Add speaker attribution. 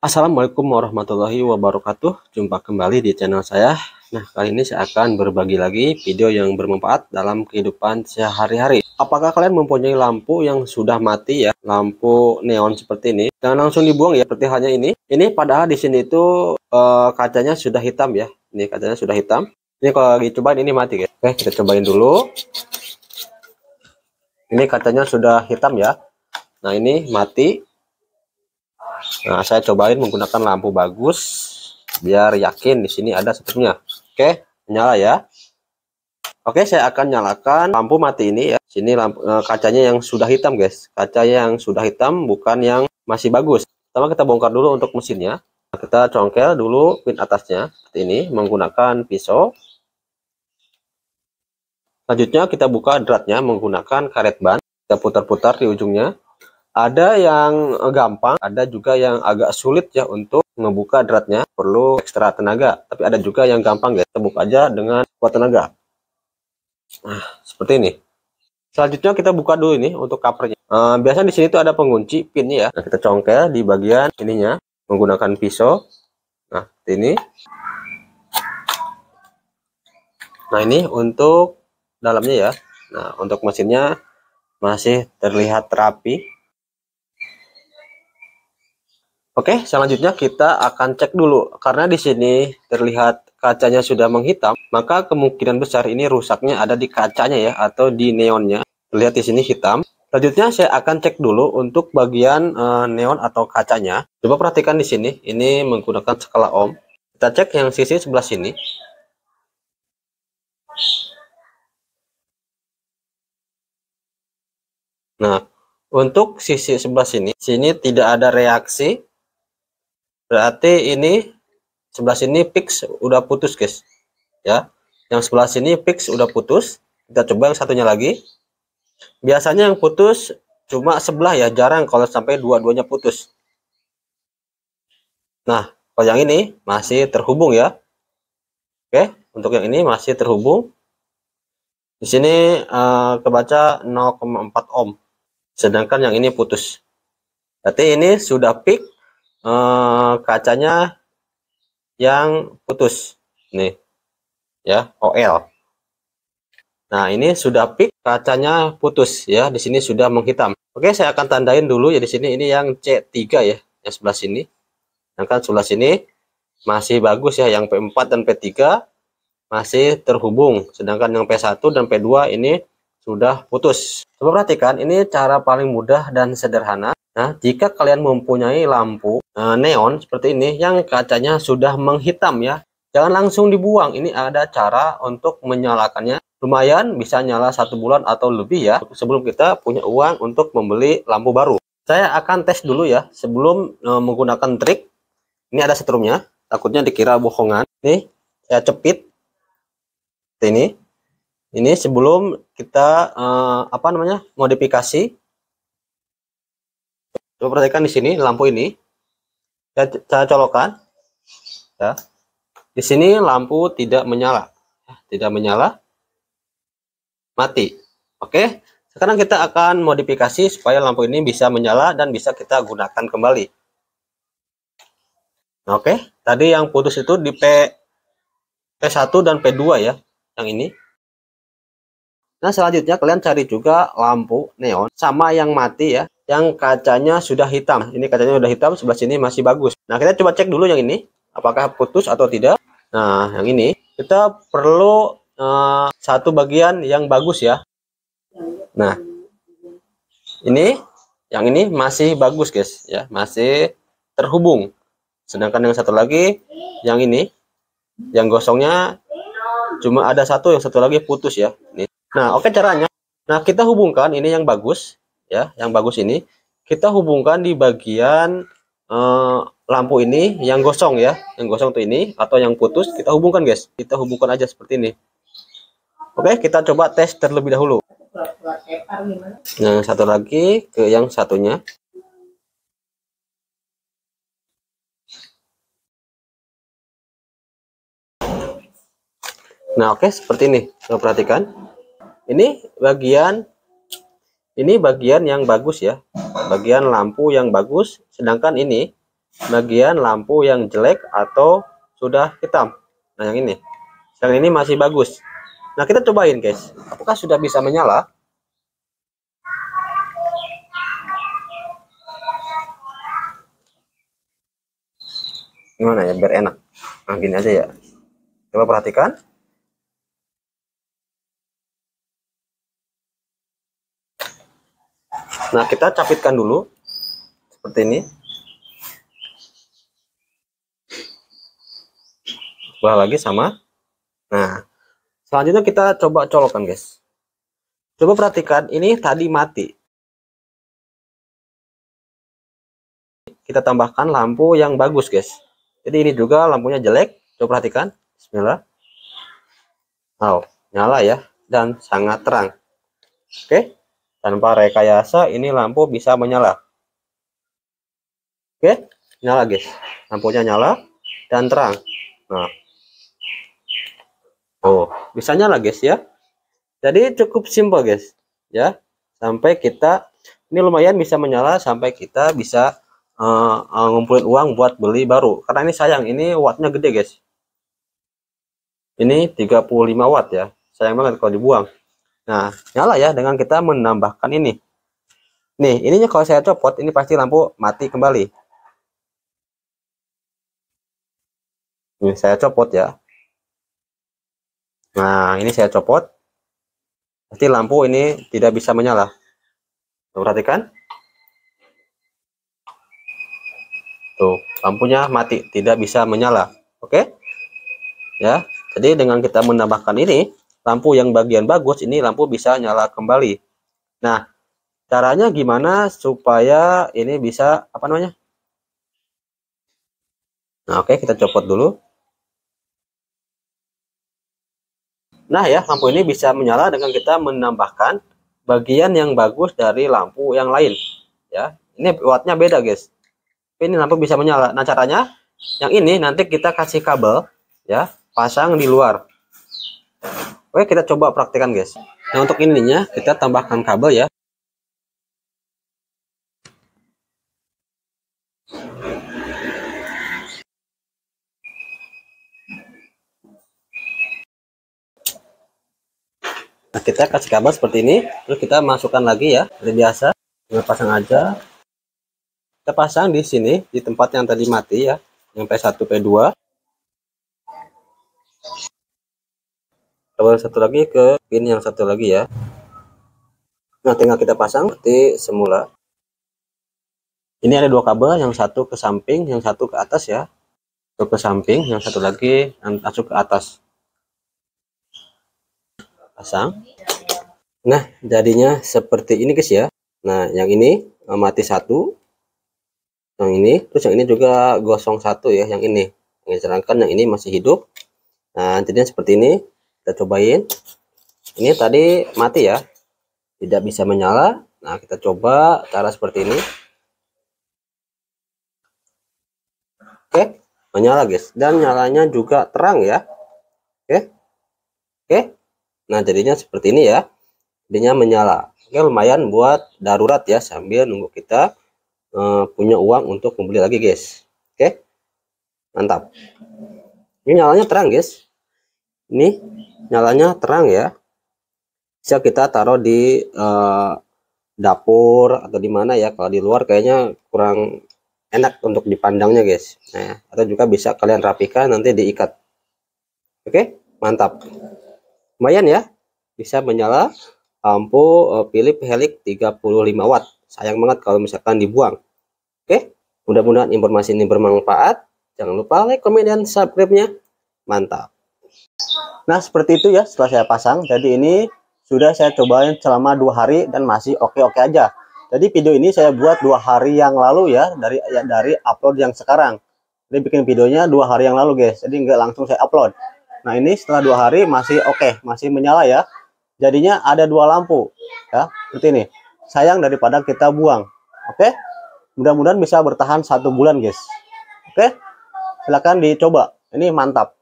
Speaker 1: Assalamualaikum warahmatullahi wabarakatuh. Jumpa kembali di channel saya. Nah, kali ini saya akan berbagi lagi video yang bermanfaat dalam kehidupan sehari-hari. Apakah kalian mempunyai lampu yang sudah mati ya? Lampu neon seperti ini. Jangan langsung dibuang ya, seperti halnya ini. Ini padahal di sini itu e, eh, kacanya sudah hitam ya. Ini kacanya sudah hitam. Ini kalau dicobain ini mati ya. Oke, kita cobain dulu. Ini kacanya sudah hitam ya. Nah, ini mati. Nah, saya cobain menggunakan lampu bagus biar yakin di sini ada sebetulnya. Oke, nyala ya. Oke, saya akan nyalakan lampu mati ini ya. Sini lampu, eh, kacanya yang sudah hitam, guys. Kaca yang sudah hitam bukan yang masih bagus. Pertama kita bongkar dulu untuk mesinnya. Nah, kita congkel dulu pin atasnya seperti ini menggunakan pisau. Selanjutnya kita buka dratnya menggunakan karet ban. Kita putar-putar di ujungnya. Ada yang gampang, ada juga yang agak sulit ya untuk membuka dratnya, perlu ekstra tenaga. Tapi ada juga yang gampang ya, tebuk aja dengan kuat tenaga. Nah, seperti ini. Selanjutnya kita buka dulu ini untuk covernya. Uh, biasanya di sini tuh ada pengunci pinnya ya. Nah, kita congkel di bagian ininya menggunakan pisau. Nah, ini. Nah, ini untuk dalamnya ya. Nah, untuk mesinnya masih terlihat rapi Oke, selanjutnya kita akan cek dulu karena di sini terlihat kacanya sudah menghitam, maka kemungkinan besar ini rusaknya ada di kacanya ya atau di neonnya. Lihat di sini hitam. Selanjutnya saya akan cek dulu untuk bagian e, neon atau kacanya. Coba perhatikan di sini, ini menggunakan skala ohm. Kita cek yang sisi sebelah sini. Nah, untuk sisi sebelah sini, sini tidak ada reaksi Berarti ini sebelah sini fix udah putus, guys. Ya. Yang sebelah sini fix udah putus. Kita coba yang satunya lagi. Biasanya yang putus cuma sebelah ya, jarang kalau sampai dua-duanya putus. Nah, kalau yang ini masih terhubung ya. Oke, untuk yang ini masih terhubung. Di sini uh, kebaca 0,4 ohm. Sedangkan yang ini putus. Berarti ini sudah fix eh, kacanya yang putus nih ya OL nah ini sudah pick kacanya putus ya di sini sudah menghitam Oke saya akan tandain dulu ya di sini ini yang C3 ya yang sebelah sini Yang kan sebelah sini masih bagus ya yang P4 dan P3 masih terhubung sedangkan yang P1 dan P2 ini sudah putus coba perhatikan ini cara paling mudah dan sederhana Nah, jika kalian mempunyai lampu e, neon seperti ini yang kacanya sudah menghitam ya, jangan langsung dibuang. Ini ada cara untuk menyalakannya. Lumayan bisa nyala satu bulan atau lebih ya sebelum kita punya uang untuk membeli lampu baru. Saya akan tes dulu ya sebelum e, menggunakan trik. Ini ada setrumnya, takutnya dikira bohongan. Nih, saya cepit. Ini. Ini sebelum kita e, apa namanya? modifikasi Coba perhatikan di sini lampu ini. Saya, saya colokkan. Ya. Di sini lampu tidak menyala. Ya, tidak menyala. Mati. Oke. Sekarang kita akan modifikasi supaya lampu ini bisa menyala dan bisa kita gunakan kembali. Oke. Tadi yang putus itu di P P1 dan P2 ya. Yang ini. Nah selanjutnya kalian cari juga lampu neon sama yang mati ya yang kacanya sudah hitam. Ini kacanya sudah hitam, sebelah sini masih bagus. Nah, kita coba cek dulu yang ini, apakah putus atau tidak. Nah, yang ini kita perlu uh, satu bagian yang bagus ya. Nah, ini yang ini masih bagus, guys, ya, masih terhubung. Sedangkan yang satu lagi, yang ini, yang gosongnya cuma ada satu, yang satu lagi putus ya. Ini. Nah, oke okay, caranya. Nah, kita hubungkan ini yang bagus, ya, yang bagus ini kita hubungkan di bagian uh, lampu ini yang gosong ya, yang gosong tuh ini atau yang putus kita hubungkan guys. Kita hubungkan aja seperti ini. Oke, okay, kita coba tes terlebih dahulu. Yang nah, satu lagi ke yang satunya. Nah, oke, okay, seperti ini. Kita perhatikan ini bagian ini bagian yang bagus ya bagian lampu yang bagus sedangkan ini bagian lampu yang jelek atau sudah hitam nah yang ini yang ini masih bagus nah kita cobain guys apakah sudah bisa menyala gimana ya biar enak nah gini aja ya coba perhatikan Nah, kita capitkan dulu seperti ini. Sebelah lagi sama. Nah, selanjutnya kita coba colokan guys. Coba perhatikan, ini tadi mati. Kita tambahkan lampu yang bagus, guys. Jadi ini juga lampunya jelek. Coba perhatikan. Bismillah. Wow, nyala ya. Dan sangat terang. Oke. Okay? Tanpa rekayasa, ini lampu bisa menyala. Oke, nyala guys. Lampunya nyala dan terang. Nah. Oh, bisa nyala guys ya. Jadi cukup simple guys. Ya, sampai kita ini lumayan bisa menyala sampai kita bisa uh, uh, ngumpulin uang buat beli baru. Karena ini sayang, ini wattnya gede guys. Ini 35 watt ya. Sayang banget kalau dibuang. Nah, nyala ya dengan kita menambahkan ini. Nih, ininya kalau saya copot, ini pasti lampu mati kembali. Ini saya copot ya. Nah, ini saya copot. Pasti lampu ini tidak bisa menyala. Tuh, perhatikan. Tuh, lampunya mati, tidak bisa menyala. Oke? Ya, jadi dengan kita menambahkan ini, lampu yang bagian bagus ini lampu bisa nyala kembali. Nah, caranya gimana supaya ini bisa apa namanya? Nah, oke, okay, kita copot dulu. Nah, ya, lampu ini bisa menyala dengan kita menambahkan bagian yang bagus dari lampu yang lain, ya. Ini buatnya beda, guys. Ini lampu bisa menyala. Nah, caranya yang ini nanti kita kasih kabel, ya, pasang di luar. Oke, kita coba praktekan guys. Nah, untuk ininya kita tambahkan kabel ya. Nah, kita kasih kabel seperti ini, terus kita masukkan lagi ya, seperti biasa. Kita pasang aja. Kita pasang di sini, di tempat yang tadi mati ya, yang P1, P2. kabel satu lagi ke pin yang satu lagi ya nah tinggal kita pasang seperti semula ini ada dua kabel yang satu ke samping yang satu ke atas ya ke, ke samping yang satu lagi masuk ke atas pasang nah jadinya seperti ini guys ya nah yang ini eh, mati satu yang ini terus yang ini juga gosong satu ya yang ini sedangkan yang ini masih hidup nah jadinya seperti ini kita cobain ini tadi mati ya tidak bisa menyala nah kita coba cara seperti ini oke menyala guys dan nyalanya juga terang ya oke oke nah jadinya seperti ini ya jadinya menyala oke lumayan buat darurat ya sambil nunggu kita uh, punya uang untuk membeli lagi guys oke mantap ini nyalanya terang guys ini nyalanya terang ya. Bisa kita taruh di uh, dapur atau di mana ya. Kalau di luar kayaknya kurang enak untuk dipandangnya guys. Nah, atau juga bisa kalian rapikan nanti diikat. Oke, mantap. Lumayan ya. Bisa menyala lampu uh, Philip Helix 35 watt. Sayang banget kalau misalkan dibuang. Oke, mudah-mudahan informasi ini bermanfaat. Jangan lupa like, comment, dan subscribe-nya. Mantap. Nah seperti itu ya setelah saya pasang. Jadi ini sudah saya cobain selama dua hari dan masih oke-oke aja. Jadi video ini saya buat dua hari yang lalu ya dari ya, dari upload yang sekarang. Jadi bikin videonya dua hari yang lalu guys. Jadi nggak langsung saya upload. Nah ini setelah dua hari masih oke, okay, masih menyala ya. Jadinya ada dua lampu ya seperti ini. Sayang daripada kita buang. Oke, okay? mudah-mudahan bisa bertahan satu bulan guys. Oke, okay? silakan dicoba. Ini mantap.